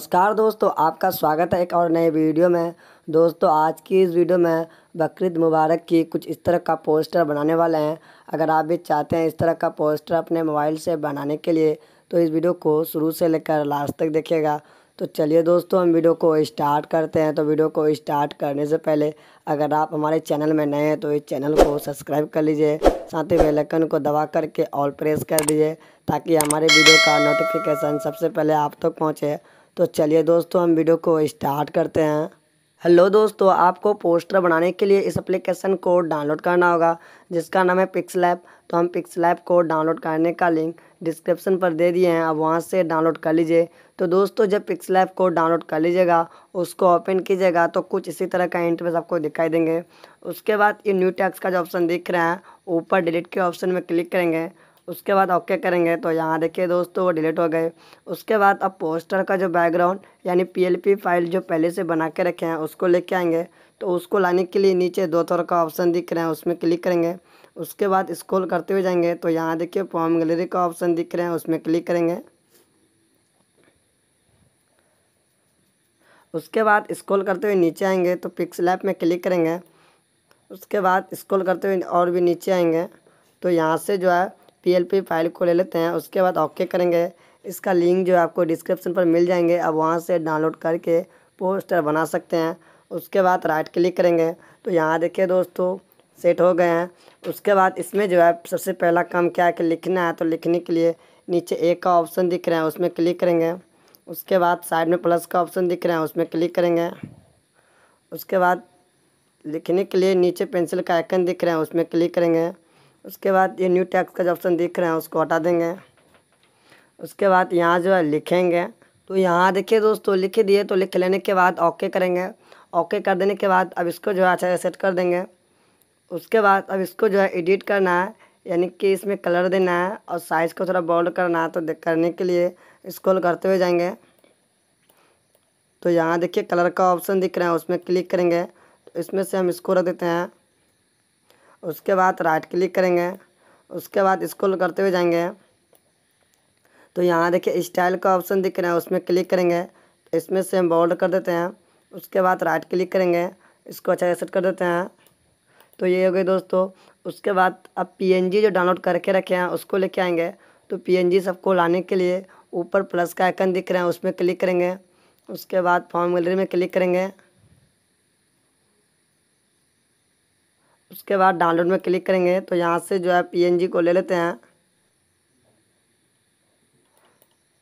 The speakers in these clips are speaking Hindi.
नमस्कार दोस्तों आपका स्वागत है एक और नए वीडियो में दोस्तों आज की इस वीडियो में बकरीद मुबारक की कुछ इस तरह का पोस्टर बनाने वाले हैं अगर आप भी चाहते हैं इस तरह का पोस्टर अपने मोबाइल से बनाने के लिए तो इस वीडियो को शुरू से लेकर लास्ट तक देखिएगा तो चलिए दोस्तों हम वीडियो को स्टार्ट करते हैं तो वीडियो को स्टार्ट करने से पहले अगर आप हमारे चैनल में नए हैं तो इस चैनल को सब्सक्राइब कर लीजिए साथ ही बेलकन को दबा करके ऑल प्रेस कर दीजिए ताकि हमारे वीडियो का नोटिफिकेशन सबसे पहले आप तक तो पहुँचे तो चलिए दोस्तों हम वीडियो को स्टार्ट करते हैं हेलो दोस्तों आपको पोस्टर बनाने के लिए इस एप्लीकेशन को डाउनलोड करना होगा जिसका नाम है पिक्सल तो हम पिक्स ऐप को डाउनलोड करने का लिंक डिस्क्रिप्शन पर दे दिए हैं आप वहाँ से डाउनलोड कर लीजिए तो दोस्तों जब पिक्स ऐप को डाउनलोड कर लीजिएगा उसको ओपन कीजिएगा तो कुछ इसी तरह का इंटरफेस आपको दिखाई देंगे उसके बाद ये न्यू टैक्स का जो ऑप्शन दिख रहा है ऊपर डिलीट के ऑप्शन में क्लिक करेंगे उसके बाद ओके करेंगे तो यहाँ देखिए दोस्तों वो डिलीट हो गए उसके बाद अब पोस्टर का जो बैकग्राउंड यानी पीएलपी फाइल जो पहले से बना के रखे हैं उसको लेके आएंगे तो उसको लाने के लिए नीचे दो तरह का ऑप्शन दिख रहे हैं उसमें क्लिक करेंगे उसके बाद स्क्रॉल करते हुए जाएंगे तो यहाँ देखिए फॉर्म गैलरी का ऑप्शन दिख रहे हैं उसमें क्लिक करेंगे उसके बाद स्क्रॉल करते हुए नीचे आएंगे तो पिक्सल ऐप में क्लिक करेंगे उसके बाद स्क्रॉल करते हुए और भी नीचे आएंगे तो यहाँ से जो है पी फाइल को ले लेते हैं उसके बाद ओके करेंगे इसका लिंक जो है आपको डिस्क्रिप्शन पर मिल जाएंगे अब वहाँ से डाउनलोड करके पोस्टर बना सकते हैं उसके बाद राइट क्लिक करेंगे तो यहाँ देखिए दोस्तों सेट हो गए हैं उसके बाद इसमें जो है सबसे पहला काम क्या है कि लिखना है तो लिखने के लिए नीचे ए का ऑप्शन दिख रहा है उसमें क्लिक करेंगे उसके बाद साइड में प्लस का ऑप्शन दिख रहा है उसमें क्लिक करेंगे उसके बाद लिखने के लिए नीचे पेंसिल का आइकन दिख रहा है उसमें क्लिक करेंगे उसके बाद ये न्यू टैक्स का जो ऑप्शन दिख रहे हैं उसको हटा देंगे उसके बाद यहाँ जो है लिखेंगे तो यहाँ देखिए दोस्तों लिख दिए तो लिख लेने के बाद ओके करेंगे ओके कर देने के बाद अब इसको जो है अच्छा सेट कर देंगे उसके बाद अब इसको जो है एडिट करना है यानी कि इसमें कलर देना है और साइज़ को थोड़ा बोल्ड करना है तो करने के लिए स्क्रॉल करते हुए जाएंगे तो यहाँ देखिए कलर का ऑप्शन दिख रहा है उसमें क्लिक करेंगे तो इसमें से हम इसको रख देते हैं उसके बाद राइट क्लिक करेंगे उसके बाद स्क्रॉल करते हुए जाएंगे तो यहाँ देखिए स्टाइल का ऑप्शन दिख रहा है उसमें क्लिक करेंगे तो इसमें से हम बोल्ड कर देते हैं उसके बाद राइट क्लिक करेंगे इसको अच्छा सेट कर देते हैं तो ये हो गई दोस्तों उसके बाद अब पीएनजी जो डाउनलोड करके रखे हैं उसको लेके आएंगे तो पीएनजी सबको लाने के लिए ऊपर प्लस का आइकन दिख रहा है उसमें क्लिक करेंगे उसके बाद फॉर्म गैलरी में क्लिक करेंगे उसके बाद डाउनलोड में क्लिक करेंगे तो यहाँ से जो है पीएनजी को ले लेते हैं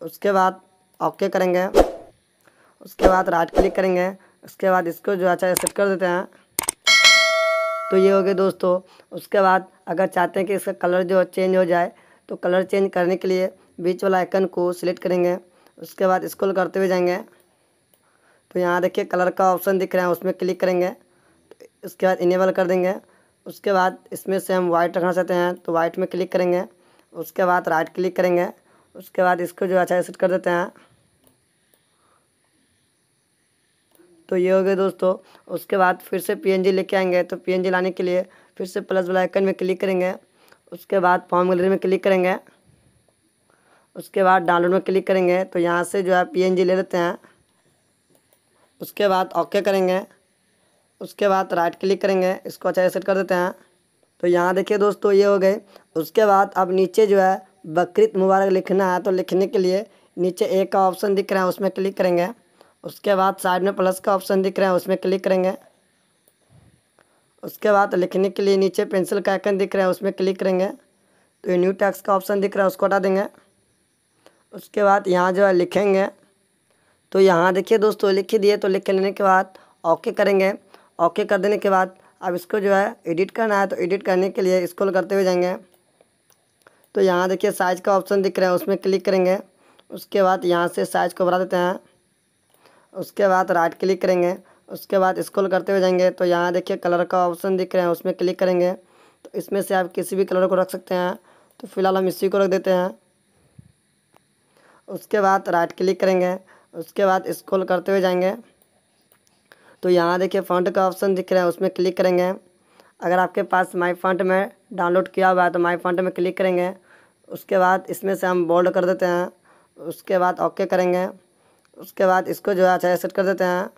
उसके बाद ओके करेंगे उसके बाद राइट क्लिक करेंगे उसके बाद इसको जो है अच्छा सेट कर देते हैं तो ये हो गया दोस्तों उसके बाद अगर चाहते हैं कि इसका कलर जो चेंज हो जाए तो कलर चेंज करने के लिए बीच वाला आइकन को सिलेक्ट करेंगे उसके बाद स्क्रॉल करते हुए जाएंगे तो यहाँ देखिए कलर का ऑप्शन दिख रहा है उसमें क्लिक करेंगे उसके तो बाद इनेबल कर देंगे उसके बाद इसमें से हम वाइट रखना चाहते हैं तो वाइट में क्लिक करेंगे उसके बाद राइट क्लिक करेंगे उसके बाद इसको जो अच्छा सेट कर देते हैं तो ये हो गए दोस्तों उसके बाद फिर से पीएनजी लेके आएंगे तो पीएनजी लाने के लिए फिर से प्लस वाला आइकन में क्लिक करेंगे उसके बाद फॉर्म गैलरी में क्लिक करेंगे उसके बाद डाउनलोड में क्लिक करेंगे तो यहाँ से जो है जी ले लेते हैं उसके बाद ओके करेंगे उसके बाद राइट क्लिक करेंगे इसको अच्छा सेट कर देते हैं तो यहाँ देखिए दोस्तों ये हो गए उसके बाद अब नीचे जो है बकरीद मुबारक लिखना है तो लिखने के लिए नीचे एक का ऑप्शन दिख रहा है उसमें क्लिक करेंगे उसके बाद साइड में प्लस का ऑप्शन दिख रहा है उसमें क्लिक करेंगे उसके बाद लिखने के लिए नीचे पेंसिल का आइकन दिख रहा है उसमें क्लिक करेंगे तो ये न्यू टैक्स का ऑप्शन दिख रहा है उसको हटा देंगे उसके बाद यहाँ जो है लिखेंगे तो यहाँ देखिए दोस्तों लिख दिए तो लिख लेने के बाद ओके करेंगे ओके कर देने के बाद अब इसको जो है एडिट करना है तो एडिट करने के लिए स्क्रॉल करते हुए जाएंगे तो यहाँ देखिए साइज़ का ऑप्शन दिख रहा है उसमें क्लिक करेंगे उसके बाद यहाँ से साइज़ को बढ़ा देते हैं उसके बाद राइट क्लिक करेंगे उसके बाद स्क्रॉल करते हुए जाएंगे तो यहाँ देखिए कलर का ऑप्शन दिख रहे हैं उसमें क्लिक करेंगे तो इसमें से आप किसी भी कलर को रख सकते हैं तो फिलहाल हम इसी को रख देते हैं उसके बाद राइट क्लिक करेंगे उसके बाद स्क्रॉल करते हुए जाएंगे तो यहाँ देखिए फ़ॉन्ट का ऑप्शन दिख रहा है उसमें क्लिक करेंगे अगर आपके पास माई फंड में डाउनलोड किया हुआ है तो माई फंड में क्लिक करेंगे उसके बाद इसमें से हम बोल्ड कर देते हैं उसके बाद ओके करेंगे उसके बाद इसको जो है अच्छा सेट कर देते हैं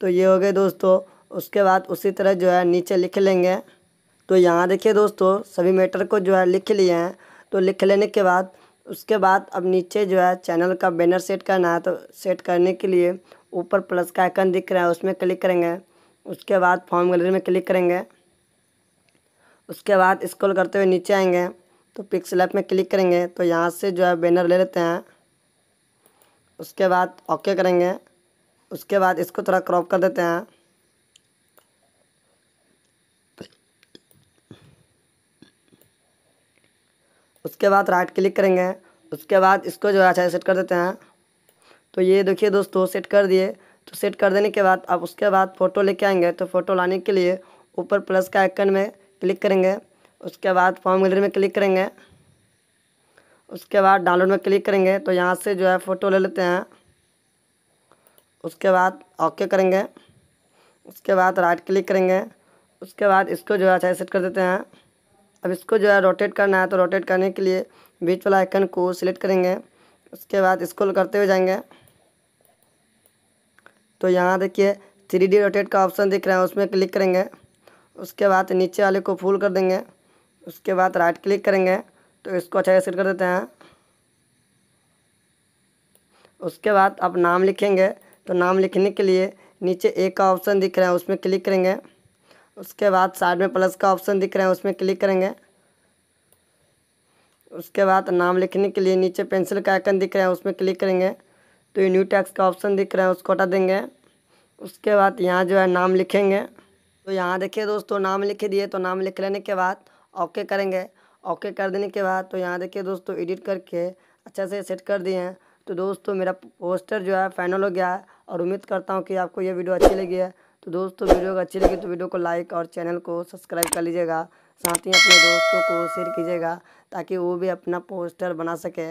तो ये हो गए दोस्तों उसके बाद उसी तरह जो है नीचे लिख लेंगे तो यहाँ देखिए दोस्तों सभी मैटर को जो है लिख लिए हैं तो लिख लेने के बाद उसके बाद अब नीचे जो है चैनल का बैनर सेट करना है तो सेट करने के लिए ऊपर प्लस का आइकन दिख रहा है उसमें क्लिक करेंगे उसके बाद फॉर्म गैलरी में क्लिक करेंगे उसके बाद स्क्रॉल करते हुए नीचे आएंगे तो पिक्सल ऐप में क्लिक करेंगे तो यहाँ से जो है बैनर ले लेते हैं उसके बाद ओके करेंगे उसके बाद इसको थोड़ा क्रॉप कर देते हैं उसके बाद राइट क्लिक करेंगे उसके बाद इसको जो है अच्छा सेट कर देते हैं तो ये देखिए दोस्तों सेट कर दिए तो सेट कर देने के बाद अब उसके बाद फ़ोटो लेके आएंगे तो फ़ोटो लाने के लिए ऊपर प्लस का आइकन में क्लिक करेंगे उसके बाद फॉर्म गैलरी में क्लिक करेंगे उसके बाद डाउनलोड में क्लिक करेंगे तो यहाँ से जो है फ़ोटो ले लेते हैं उसके बाद ओके करेंगे उसके बाद राइट क्लिक करेंगे उसके बाद इसको जो है अच्छा सेट कर देते हैं अब इसको जो है रोटेट करना है तो रोटेट करने के लिए बीच वाला आइकन को सिलेक्ट करेंगे उसके बाद इसको करते हुए जाएंगे तो यहाँ देखिए थ्री डी रोटेट का ऑप्शन दिख रहा है उसमें क्लिक करेंगे उसके बाद नीचे वाले को फुल कर देंगे उसके बाद राइट क्लिक करेंगे तो इसको अच्छा सेट कर देते हैं उसके बाद आप नाम लिखेंगे तो नाम लिखने के लिए नीचे एक का ऑप्शन दिख रहा है उसमें क्लिक करेंगे उसके बाद साइड में प्लस का ऑप्शन दिख रहा है उसमें क्लिक करेंगे उसके बाद नाम लिखने के लिए नीचे पेंसिल का आइकन दिख रहा है उसमें क्लिक करेंगे तो ये न्यू टैक्स का ऑप्शन दिख रहा है उसको हटा देंगे उसके बाद यहाँ जो है नाम लिखेंगे तो यहाँ देखिए दोस्तों नाम लिख दिए तो नाम लिख लेने के बाद ओके करेंगे ओके कर देने के बाद तो यहाँ देखिए दोस्तों एडिट करके अच्छे से सेट कर दिए हैं तो दोस्तों मेरा पोस्टर जो है फाइनल हो गया है और उम्मीद करता हूँ कि आपको ये वीडियो अच्छी लगी है तो दोस्तों वीडियो अच्छी लगी तो वीडियो को लाइक और चैनल को सब्सक्राइब कर लीजिएगा साथ ही अपने दोस्तों को शेयर कीजिएगा ताकि वो भी अपना पोस्टर बना सके